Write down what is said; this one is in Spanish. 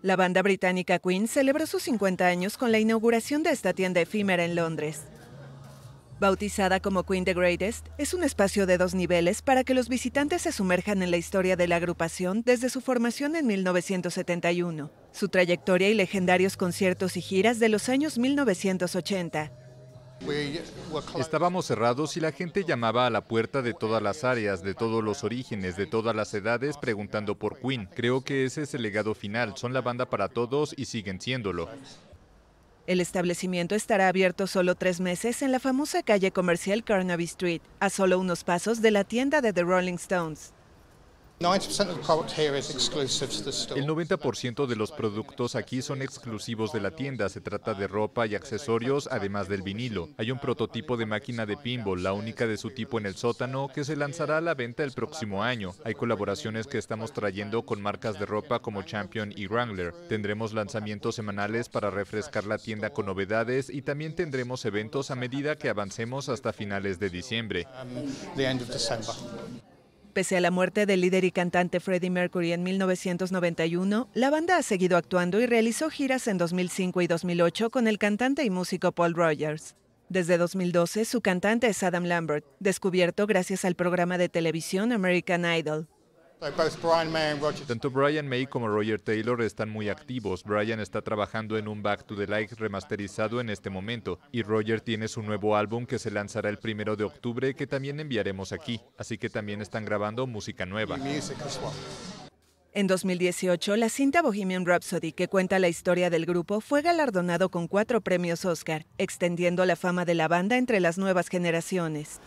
La banda británica Queen celebró sus 50 años con la inauguración de esta tienda efímera en Londres. Bautizada como Queen the Greatest, es un espacio de dos niveles para que los visitantes se sumerjan en la historia de la agrupación desde su formación en 1971, su trayectoria y legendarios conciertos y giras de los años 1980, Estábamos cerrados y la gente llamaba a la puerta de todas las áreas, de todos los orígenes, de todas las edades, preguntando por Queen. Creo que ese es el legado final. Son la banda para todos y siguen siéndolo. El establecimiento estará abierto solo tres meses en la famosa calle comercial Carnaby Street, a solo unos pasos de la tienda de The Rolling Stones. El 90% de los productos aquí son exclusivos de la tienda. Se trata de ropa y accesorios, además del vinilo. Hay un prototipo de máquina de pinball, la única de su tipo en el sótano, que se lanzará a la venta el próximo año. Hay colaboraciones que estamos trayendo con marcas de ropa como Champion y Wrangler. Tendremos lanzamientos semanales para refrescar la tienda con novedades y también tendremos eventos a medida que avancemos hasta finales de diciembre. Um, Pese a la muerte del líder y cantante Freddie Mercury en 1991, la banda ha seguido actuando y realizó giras en 2005 y 2008 con el cantante y músico Paul Rogers. Desde 2012, su cantante es Adam Lambert, descubierto gracias al programa de televisión American Idol. Tanto Brian May como Roger Taylor están muy activos. Brian está trabajando en un Back to the Light remasterizado en este momento y Roger tiene su nuevo álbum que se lanzará el primero de octubre que también enviaremos aquí. Así que también están grabando música nueva. En 2018, la cinta Bohemian Rhapsody, que cuenta la historia del grupo, fue galardonado con cuatro premios Oscar, extendiendo la fama de la banda entre las nuevas generaciones.